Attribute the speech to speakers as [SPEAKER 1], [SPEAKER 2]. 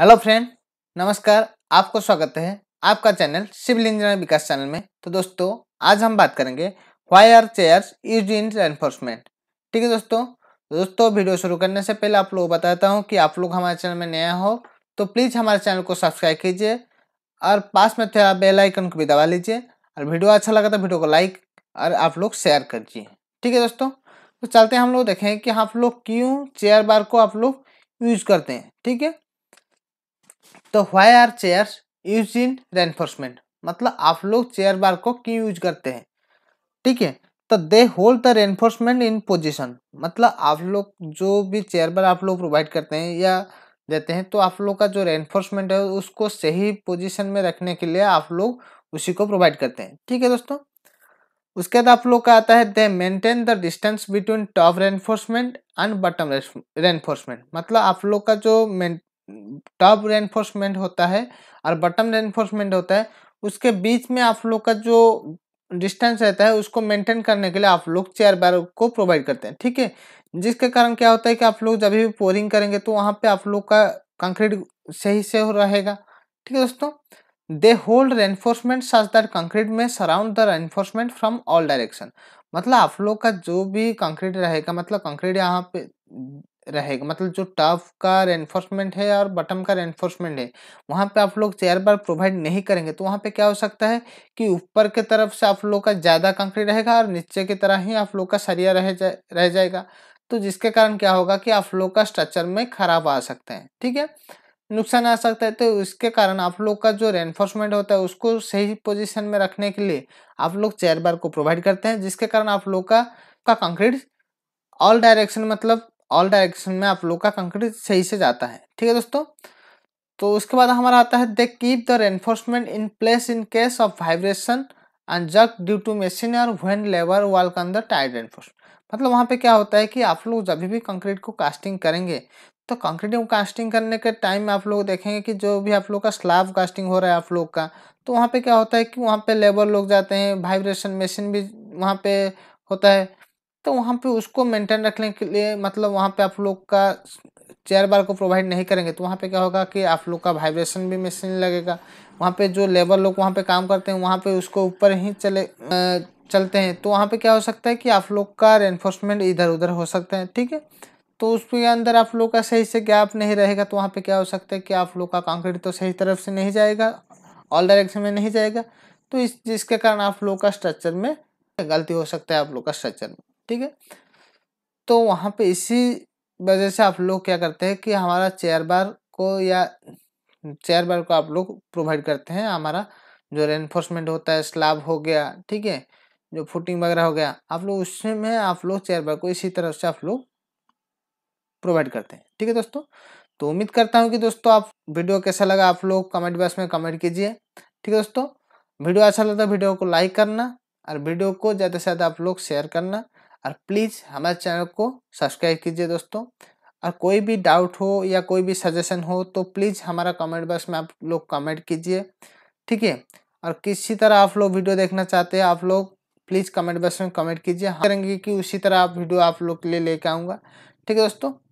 [SPEAKER 1] hello friend नमस्कार आपको स्वागत है आपका channel civil engineer Vikas channel में तो दोस्तों आज हम बात करेंगे why are chairs use in enforcement ठीक है दोस्तों तो दोस्तों वीडियो शुरू करने से पहले आप लोगों को बताता हूँ कि आप लोग हमारे चैनल में नया हो तो प्लीज़ हमारे चैनल को सब्सक्राइब कीजिए और पास में थोड़ा बेलाइकन को भी दबा लीजिए और वीडियो अच्छा लगा तो वीडियो को लाइक और आप लोग शेयर करिए ठीक है दोस्तों तो चलते हैं हम लोग देखें कि आप लोग क्यों चेयर बार को आप लोग यूज करते हैं ठीक है तो why are chair use in reinforcement मतलब आप लोग चेयर बार को क्यों यूज करते हैं ठीक है तो they hold the reinforcement in position मतलब आप लोग जो भी चेयर बार आप लोग प्रोवाइड करते हैं या देते हैं तो आप लोग का जो रेनफोर्समेंट है उसको सही पोजिशन में रखने के लिए आप लोग उसी को प्रोवाइड करते हैं ठीक है दोस्तों उसके बाद आप लोग का आता है they maintain the distance between top reinforcement and bottom reinforcement मतलब आप लोग का जो टॉप रेनफोर्समेंट होता है और बटम रेनफोर्समेंट होता है उसके बीच में आप लोग का जो डिस्टेंस रहता है उसको मेंटेन करने के लिए आप लोग चेयर बैर को प्रोवाइड करते हैं ठीक है जिसके कारण क्या होता है कि आप लोग जब भी पोरिंग करेंगे तो वहाँ पे आप लोग का कंक्रीट सही से रहेगा ठीक है दोस्तों they hold reinforcement such that concrete में surround the reinforcement from all direction मतलब आप लोग का जो भी कंक्रीट रहेगा मतलब कंक्रीट यहाँ पे रहेगा मतलब जो टॉप का रेनफोर्समेंट है और बटम का रेनफोर्समेंट है वहाँ पे आप लोग चेयर बार प्रोवाइड नहीं करेंगे तो वहाँ पे क्या हो सकता है कि ऊपर के तरफ से आप लोग का ज़्यादा कंक्रीट रहेगा और नीचे की तरह ही आप लोग का सरिया रह जा रह जाएगा तो जिसके कारण क्या होगा कि आप लोग का स्ट्रक्चर में खराब आ सकते हैं ठीक है नुकसान आ सकता है तो इसके कारण आप लोग का जो रेनफोर्समेंट होता है उसको सही पोजिशन में रखने के लिए आप लोग चेयर बार को प्रोवाइड करते हैं जिसके कारण आप लोग का का कंक्रीट ऑल डायरेक्शन मतलब ऑल डायरेक्शन में आप लोग का कंक्रीट सही से जाता है ठीक है दोस्तों तो उसके बाद हमारा आता है they keep the reinforcement in place in case of vibration and jerk due to machine और वेन लेबर वाल का अंदर टाइड रेनफोर्स मतलब वहाँ पे क्या होता है कि आप लोग जब भी कंक्रीट को कास्टिंग करेंगे तो कंक्रीट को कास्टिंग करने के टाइम में आप लोग देखेंगे कि जो भी आप लोग का स्लाब कास्टिंग हो रहा है आप लोग का तो वहाँ पे क्या होता है कि वहाँ पे लेबर लोग जाते हैं वाइब्रेशन मशीन भी वहाँ पे होता है तो वहाँ पे उसको मेंटेन रखने के लिए मतलब वहाँ पे आप लोग का चेयर बार को प्रोवाइड नहीं करेंगे तो वहाँ पे क्या होगा कि आप लोग का वाइब्रेशन भी मशीन लगेगा वहाँ पे जो लेबर लोग वहाँ पे काम करते हैं वहाँ पे उसको ऊपर ही चले चलते हैं तो वहाँ पे क्या हो सकता है कि आप लोग का रेनफोर्समेंट इधर उधर हो सकता है ठीक है तो उसके अंदर आप लोग का सही से गैप नहीं रहेगा तो वहाँ पर क्या हो सकता है कि आप लोग का कॉन्क्रीट तो सही तरफ से नहीं जाएगा ऑल डायरेक्शन में नहीं जाएगा तो इस जिसके कारण आप लोग का स्ट्रक्चर में गलती हो सकता है आप लोग का स्ट्रक्चर में ठीक है तो वहाँ पे इसी वजह से आप लोग क्या करते हैं कि हमारा चेयर बार को या चेयर बार को आप लोग प्रोवाइड करते हैं हमारा जो रेनफोर्समेंट होता है स्लाब हो गया ठीक है जो फुटिंग वगैरह हो गया आप लोग उसमें आप लोग चेयर बार को इसी तरह से आप लोग प्रोवाइड करते हैं ठीक है दोस्तों तो उम्मीद करता हूँ कि दोस्तों आप वीडियो कैसा लगा आप लोग कमेंट बॉक्स में कमेंट कीजिए ठीक है दोस्तों वीडियो अच्छा लगता है तो वीडियो को लाइक करना और वीडियो को ज़्यादा से ज़्यादा आप लोग शेयर करना और प्लीज़ हमारे चैनल को सब्सक्राइब कीजिए दोस्तों और कोई भी डाउट हो या कोई भी सजेशन हो तो प्लीज़ हमारा कमेंट बॉक्स में आप लोग कमेंट कीजिए ठीक है और किसी तरह आप लोग वीडियो देखना चाहते हैं आप लोग प्लीज़ कमेंट बॉक्स में कमेंट कीजिए हम करेंगे कि उसी तरह आप वीडियो आप लोग के लिए लेके आऊँगा ठीक है दोस्तों